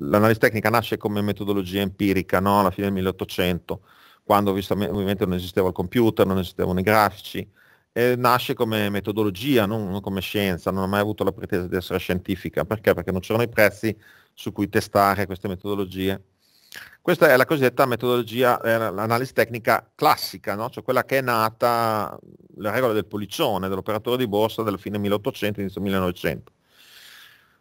l'analisi tecnica nasce come metodologia empirica no? alla fine del 1800, quando ovviamente non esisteva il computer, non esistevano i grafici, e nasce come metodologia, non come scienza, non ha mai avuto la pretesa di essere scientifica, perché? Perché non c'erano i prezzi su cui testare queste metodologie. Questa è la cosiddetta metodologia, eh, l'analisi tecnica classica, no? cioè quella che è nata, la regola del pollicione, dell'operatore di borsa della fine 1800, inizio 1900.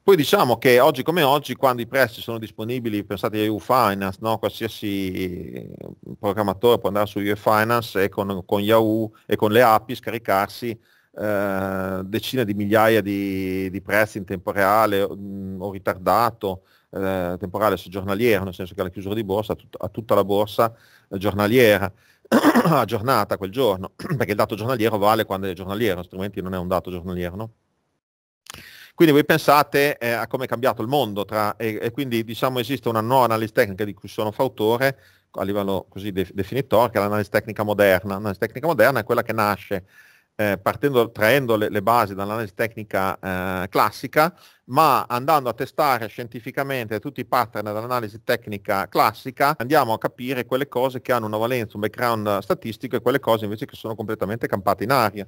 Poi diciamo che oggi come oggi, quando i prezzi sono disponibili, pensate a UFinance, no? qualsiasi programmatore può andare su UFinance e con, con Yahoo e con le API scaricarsi eh, decine di migliaia di, di, prezzi in tempo reale mh, mm, o ritardato, eh, temporale se giornaliero, nel senso che alla chiusura di borsa, a, tut- a tutta la borsa eh, giornaliera aggiornata quel giorno, perché il dato giornaliero vale quando è giornaliero, altrimenti non è un dato giornaliero. No? Quindi voi pensate eh, a come è cambiato il mondo tra, e, e, quindi diciamo esiste una nuova analisi tecnica di cui sono fautore a livello così de- definitorio, che è l'analisi tecnica moderna. L'analisi tecnica moderna è quella che nasce eh, partendo, traendo le, le, basi dall'analisi tecnica eh, classica, ma andando a testare scientificamente tutti i pattern dell'analisi tecnica classica, andiamo a capire quelle cose che hanno una valenza, un background statistico e quelle cose invece che sono completamente campate in aria.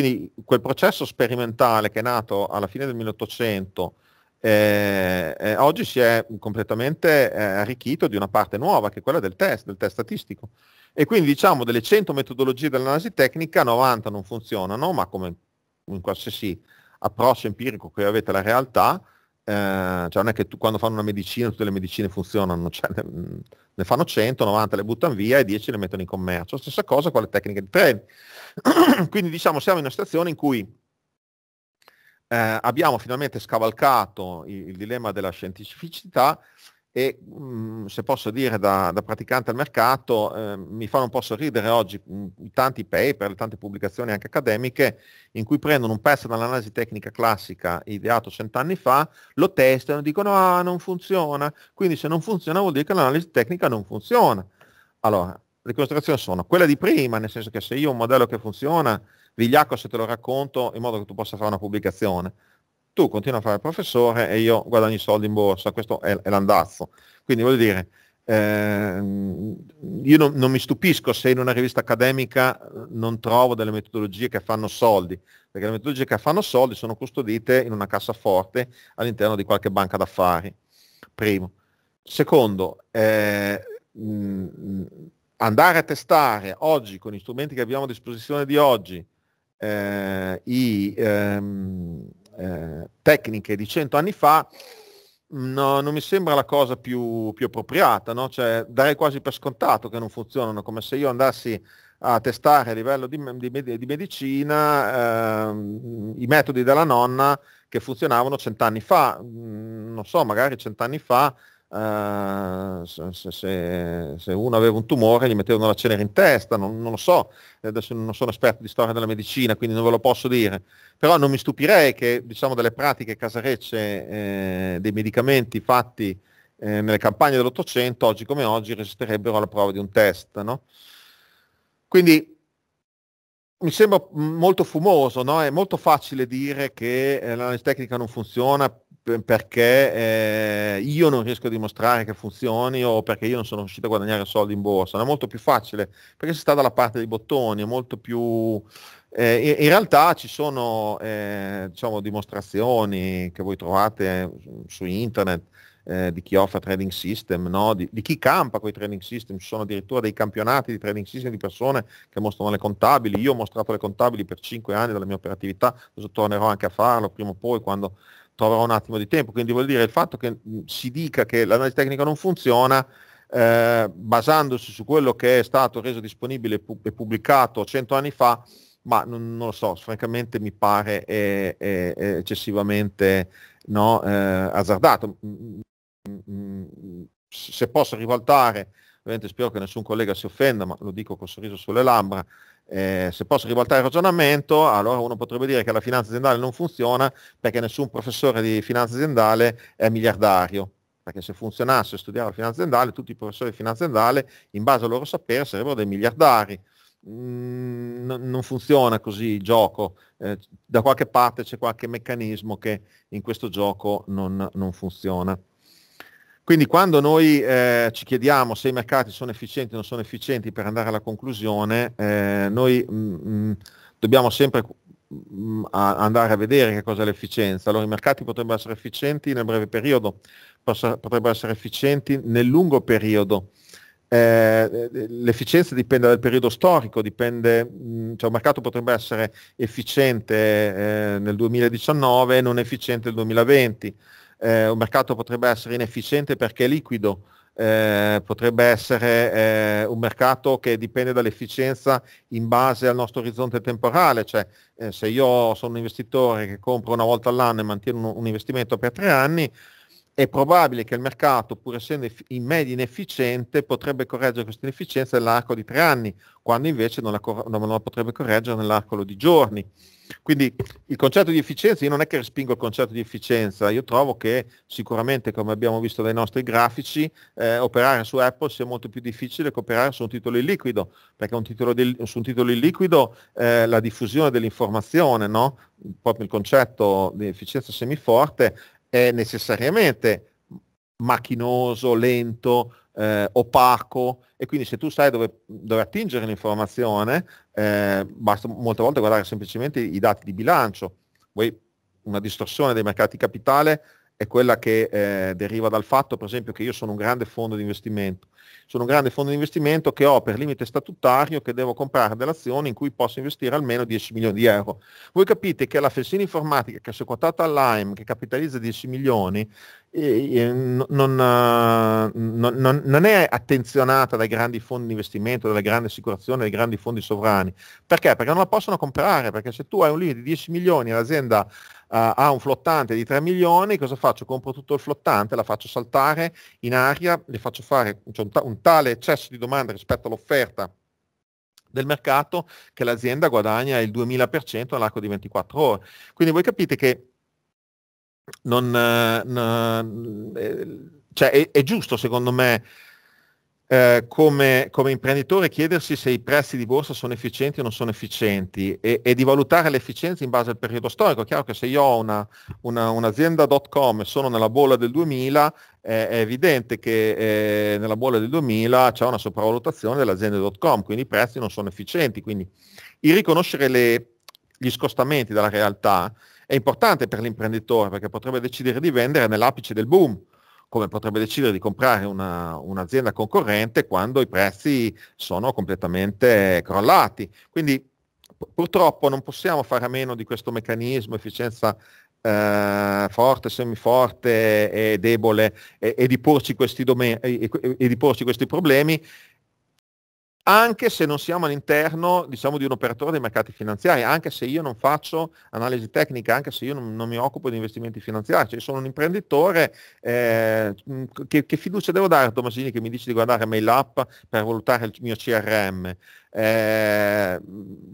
Quindi quel processo sperimentale che è nato alla fine del 1800 eh, eh, oggi si è completamente eh, arricchito di una parte nuova che è quella del test, del test statistico. E quindi diciamo delle 100 metodologie dell'analisi tecnica 90 non funzionano, ma come in qualsiasi approccio empirico che avete alla realtà, eh, cioè non è che tu, quando fanno una medicina tutte le medicine funzionano, cioè ne, ne, fanno 100, 90 le buttano via e 10 le mettono in commercio. Stessa cosa con le tecniche di trading. Quindi diciamo siamo in una situazione in cui eh, abbiamo finalmente scavalcato il, il dilemma della scientificità e mh, mm, se posso dire da, da praticante al mercato eh, mi fanno un po' sorridere oggi i mm, tanti paper, tante pubblicazioni anche accademiche in cui prendono un pezzo dall'analisi tecnica classica ideato cent'anni fa, lo testano e dicono ah non funziona, quindi se non funziona vuol dire che l'analisi tecnica non funziona. Allora, le considerazioni sono quelle di prima, nel senso che se io ho un modello che funziona, vigliacco se te lo racconto in modo che tu possa fare una pubblicazione tu continui a fare professore e io guadagno i soldi in borsa, questo è, è l'andazzo. Quindi voglio dire, eh, io non, non, mi stupisco se in una rivista accademica eh, non trovo delle metodologie che fanno soldi, perché le metodologie che fanno soldi sono custodite in una cassaforte all'interno di qualche banca d'affari, primo. Secondo, eh, andare a testare oggi con gli strumenti che abbiamo a disposizione di oggi eh, i, ehm, eh, tecniche di cento anni fa no, non mi sembra la cosa più, più appropriata, no? cioè, darei quasi per scontato che non funzionano, come se io andassi a testare a livello di, di, di medicina eh, i metodi della nonna che funzionavano cent'anni fa, mm, non so, magari cent'anni fa Uh, se, se, se, uno aveva un tumore gli mettevano la cenere in testa, non, non, lo so, adesso non sono esperto di storia della medicina, quindi non ve lo posso dire, però non mi stupirei che diciamo, delle pratiche casarecce eh, dei medicamenti fatti eh, nelle campagne dell'Ottocento, oggi come oggi, resisterebbero alla prova di un test. No? Quindi mi sembra molto fumoso, no? è molto facile dire che eh, l'analisi tecnica non funziona perché eh, io non riesco a dimostrare che funzioni o perché io non sono riuscito a guadagnare soldi in borsa, è molto più facile perché si sta dalla parte dei bottoni, è molto più... Eh, in realtà ci sono eh, diciamo, dimostrazioni che voi trovate su internet eh, di chi offre trading system, no? di, di, chi campa con i trading system, ci sono addirittura dei campionati di trading system di persone che mostrano le contabili, io ho mostrato le contabili per 5 anni della mia operatività, adesso tornerò anche a farlo prima o poi quando troverò un attimo di tempo, quindi vuol dire il fatto che si dica che l'analisi tecnica non funziona eh, basandosi su quello che è stato reso disponibile e pubblicato cento anni fa, ma non, non, lo so, francamente mi pare è, è, è eccessivamente no, eh, azzardato. Se posso rivoltare, ovviamente spero che nessun collega si offenda, ma lo dico col sorriso sulle labbra, eh, se posso rivoltare il ragionamento, allora uno potrebbe dire che la finanza aziendale non funziona perché nessun professore di finanza aziendale è miliardario. Perché se funzionasse studiare la finanza aziendale, tutti i professori di finanza aziendale, in base al loro sapere, sarebbero dei miliardari. Mm, non funziona così il gioco. Eh, da qualche parte c'è qualche meccanismo che in questo gioco non, non funziona. Quindi quando noi eh, ci chiediamo se i mercati sono efficienti o non sono efficienti per andare alla conclusione, eh, noi mh, mm, mm, dobbiamo sempre mh, mm, a andare a vedere che cosa è l'efficienza. Allora i mercati potrebbero essere efficienti nel breve periodo, potrebbero essere efficienti nel lungo periodo. Eh, l'efficienza dipende dal periodo storico, dipende, mh, cioè un mercato potrebbe essere efficiente eh, nel 2019 e non efficiente nel 2020 eh, un mercato potrebbe essere inefficiente perché è liquido, eh, potrebbe essere eh, un mercato che dipende dall'efficienza in base al nostro orizzonte temporale, cioè eh, se io sono un investitore che compro una volta all'anno e mantiene un, un investimento per tre anni, è probabile che il mercato, pur essendo in media inefficiente, potrebbe correggere questa inefficienza nell'arco di tre anni, quando invece non la, non la potrebbe correggere nell'arco di giorni. Quindi il concetto di efficienza, io non è che respingo il concetto di efficienza, io trovo che sicuramente, come abbiamo visto dai nostri grafici, eh, operare su Apple sia molto più difficile che operare su un titolo illiquido, perché un titolo di, su un titolo illiquido eh, la diffusione dell'informazione, no? proprio il concetto di efficienza semiforte è necessariamente macchinoso, lento, eh, opaco e quindi se tu sai dove, dove attingere l'informazione, eh, basta molte volte guardare semplicemente i dati di bilancio. Vuoi una distorsione dei mercati capitale è quella che eh, deriva dal fatto, per esempio, che io sono un grande fondo di investimento. Sono un grande fondo di investimento che ho per limite statutario che devo comprare delle azioni in cui posso investire almeno 10 milioni di euro. Voi capite che la Fessina Informatica, che è quotata all'AIM, che capitalizza 10 milioni, eh, non, non, non, non, è attenzionata dai grandi fondi di investimento, dalle grandi assicurazioni, dai grandi fondi sovrani. Perché? Perché non la possono comprare, perché se tu hai un limite di 10 milioni e l'azienda eh, ha un flottante di 3 milioni, cosa faccio? Compro tutto il flottante, la faccio saltare in aria, le faccio fare cioè un, ta- un tale eccesso di domanda rispetto all'offerta del mercato che l'azienda guadagna il 2000% nell'arco di 24 ore. Quindi voi capite che non, eh, non, eh, cioè è, è, giusto secondo me eh, come, come, imprenditore chiedersi se i prezzi di borsa sono efficienti o non sono efficienti e, e di valutare l'efficienza in base al periodo storico. È chiaro che se io ho una, una, com e sono nella bolla del 2000, eh, è evidente che eh, nella bolla del 2000 c'è una sopravvalutazione dell'azienda dot com, quindi i prezzi non sono efficienti. Quindi il riconoscere le, gli scostamenti dalla realtà è importante per l'imprenditore perché potrebbe decidere di vendere nell'apice del boom come potrebbe decidere di comprare una, un'azienda concorrente quando i prezzi sono completamente crollati. Quindi purtroppo non possiamo fare a meno di questo meccanismo efficienza eh, forte, semiforte e debole e, e, di porci questi domen- e, e, di porci questi problemi anche se non siamo all'interno diciamo, di un operatore dei mercati finanziari, anche se io non faccio analisi tecnica, anche se io non, non mi occupo di investimenti finanziari, cioè sono un imprenditore, eh, mm, che, che, fiducia devo dare a Tomasini che mi dice di guardare mail up per valutare il mio CRM? Eh,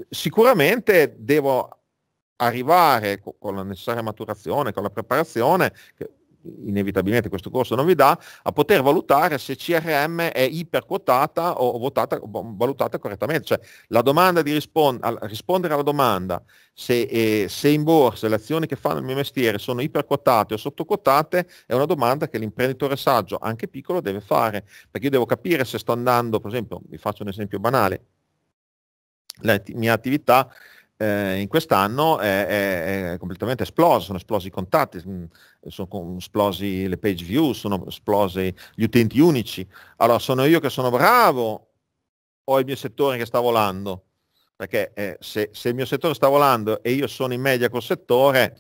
sicuramente devo arrivare con, la necessaria maturazione, con la preparazione, inevitabilmente questo corso non vi dà, a poter valutare se CRM è iperquotata o, votata, valutata correttamente. Cioè la domanda di rispond- al, rispondere alla domanda se, eh, se, in borsa le azioni che fanno il mio mestiere sono iperquotate o sottoquotate è una domanda che l'imprenditore saggio, anche piccolo, deve fare, perché io devo capire se sto andando, per esempio, vi faccio un esempio banale, la mia attività eh, in quest'anno è, è, è, completamente esploso, sono esplosi i contatti, mm, sono esplosi le page view, sono esplosi gli utenti unici. Allora sono io che sono bravo o è il mio settore che sta volando? Perché eh, se, se il mio settore sta volando e io sono in media col settore,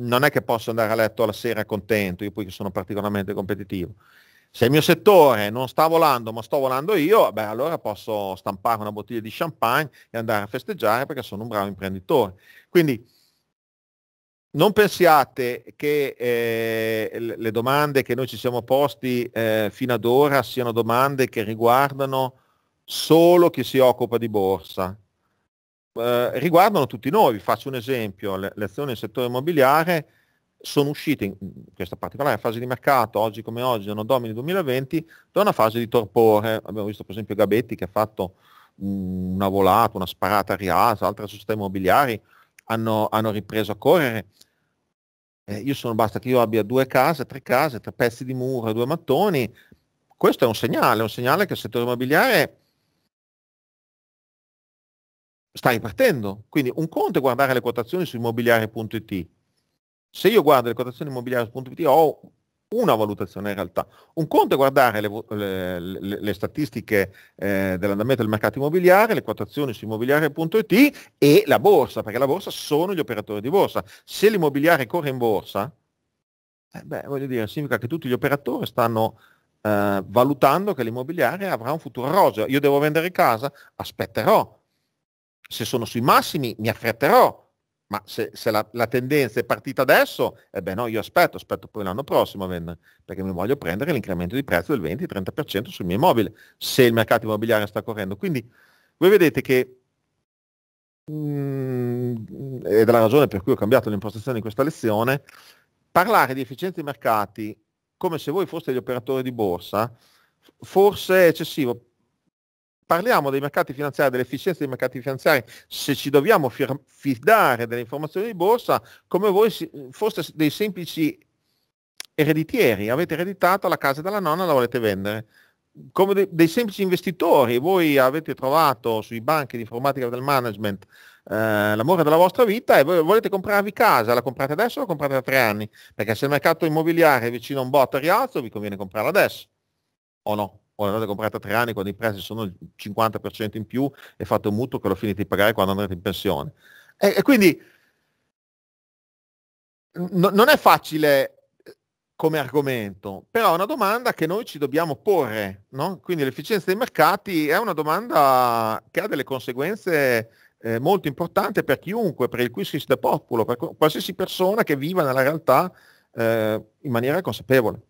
non è che posso andare a letto alla sera contento, io poi sono particolarmente competitivo se il mio settore non sta volando ma sto volando io, beh allora posso stampare una bottiglia di champagne e andare a festeggiare perché sono un bravo imprenditore. Quindi non pensiate che eh, le domande che noi ci siamo posti eh, fino ad ora siano domande che riguardano solo chi si occupa di borsa. Eh, riguardano tutti noi, vi faccio un esempio, le, le azioni del settore immobiliare sono usciti in questa particolare fase di mercato, oggi come oggi, anno domini 2020, da una fase di torpore. Abbiamo visto per esempio Gabetti che ha fatto una volata, una sparata a rialzo, altre società immobiliari hanno, hanno ripreso a correre. Eh, io sono, basta che io abbia due case, tre case, tre pezzi di muro, due mattoni. Questo è un segnale, è un segnale che il settore immobiliare sta ripartendo. Quindi un conto è guardare le quotazioni su immobiliare.it, se io guardo le quotazioni immobiliari.it ho una valutazione in realtà. Un conto è guardare le, le, le, le statistiche eh, dell'andamento del mercato immobiliare, le quotazioni su immobiliare.it e la borsa, perché la borsa sono gli operatori di borsa. Se l'immobiliare corre in borsa, eh beh, voglio dire, significa che tutti gli operatori stanno eh, valutando che l'immobiliare avrà un futuro roseo. Io devo vendere casa, aspetterò. Se sono sui massimi, mi affretterò ma se, se la, la, tendenza è partita adesso, eh beh no, io aspetto, aspetto poi l'anno prossimo a vendere, perché mi voglio prendere l'incremento di prezzo del 20-30% sul mio immobile, se il mercato immobiliare sta correndo. Quindi voi vedete che, mh, mm, ed è la ragione per cui ho cambiato l'impostazione in questa lezione, parlare di efficienza dei mercati come se voi foste gli operatori di borsa, forse è eccessivo, parliamo dei mercati finanziari, dell'efficienza dei mercati finanziari, se ci dobbiamo fir- fidare delle informazioni di borsa, come voi foste dei semplici ereditieri, avete ereditato la casa della nonna e la volete vendere. Come de- dei semplici investitori, voi avete trovato sui banchi di informatica del management eh, l'amore della vostra vita e voi volete comprarvi casa, la comprate adesso o la comprate da tre anni? Perché se il mercato immobiliare è vicino a un botto a rialzo, vi conviene comprarla adesso, o no? o andate a comprare tre anni quando i prezzi sono il 50% in più e fate un mutuo che lo finite di pagare quando andrete in pensione. E, e quindi no, non è facile eh, come argomento, però è una domanda che noi ci dobbiamo porre. No? Quindi l'efficienza dei mercati è una domanda che ha delle conseguenze eh, molto importanti per chiunque, per il quis de popolo, per qualsiasi persona che viva nella realtà eh, in maniera consapevole.